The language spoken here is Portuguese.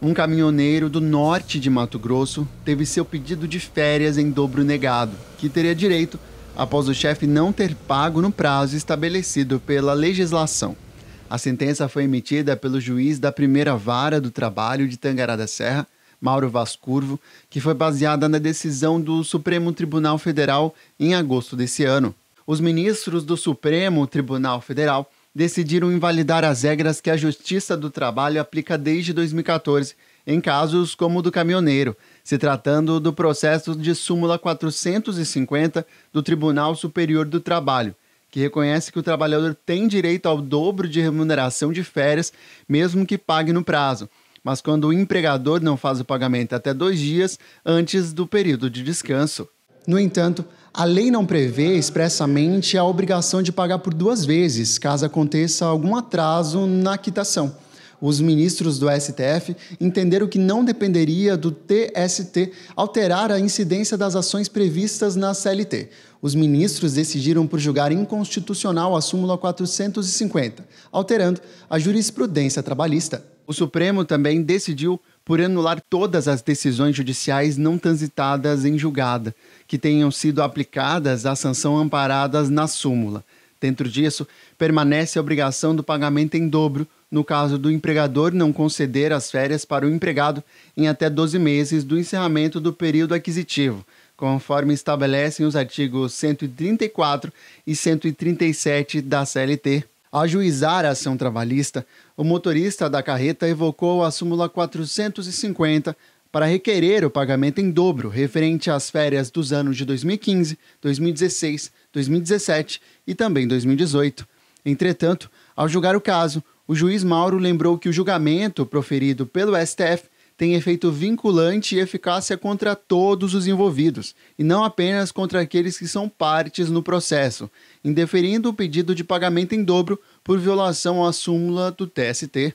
Um caminhoneiro do norte de Mato Grosso teve seu pedido de férias em dobro negado, que teria direito após o chefe não ter pago no prazo estabelecido pela legislação. A sentença foi emitida pelo juiz da primeira vara do trabalho de Tangará da Serra, Mauro Vascurvo, que foi baseada na decisão do Supremo Tribunal Federal em agosto desse ano. Os ministros do Supremo Tribunal Federal decidiram invalidar as regras que a Justiça do Trabalho aplica desde 2014 em casos como o do caminhoneiro, se tratando do processo de súmula 450 do Tribunal Superior do Trabalho, que reconhece que o trabalhador tem direito ao dobro de remuneração de férias, mesmo que pague no prazo, mas quando o empregador não faz o pagamento até dois dias antes do período de descanso. No entanto, a lei não prevê expressamente a obrigação de pagar por duas vezes, caso aconteça algum atraso na quitação. Os ministros do STF entenderam que não dependeria do TST alterar a incidência das ações previstas na CLT. Os ministros decidiram por julgar inconstitucional a súmula 450, alterando a jurisprudência trabalhista. O Supremo também decidiu por anular todas as decisões judiciais não transitadas em julgada, que tenham sido aplicadas à sanção amparadas na súmula. Dentro disso, permanece a obrigação do pagamento em dobro no caso do empregador não conceder as férias para o empregado em até 12 meses do encerramento do período aquisitivo, conforme estabelecem os artigos 134 e 137 da CLT. Ao juizar a ação trabalhista, o motorista da carreta evocou a súmula 450 para requerer o pagamento em dobro referente às férias dos anos de 2015, 2016, 2017 e também 2018. Entretanto, ao julgar o caso, o juiz Mauro lembrou que o julgamento proferido pelo STF tem efeito vinculante e eficácia contra todos os envolvidos, e não apenas contra aqueles que são partes no processo, indeferindo o pedido de pagamento em dobro por violação à súmula do TST.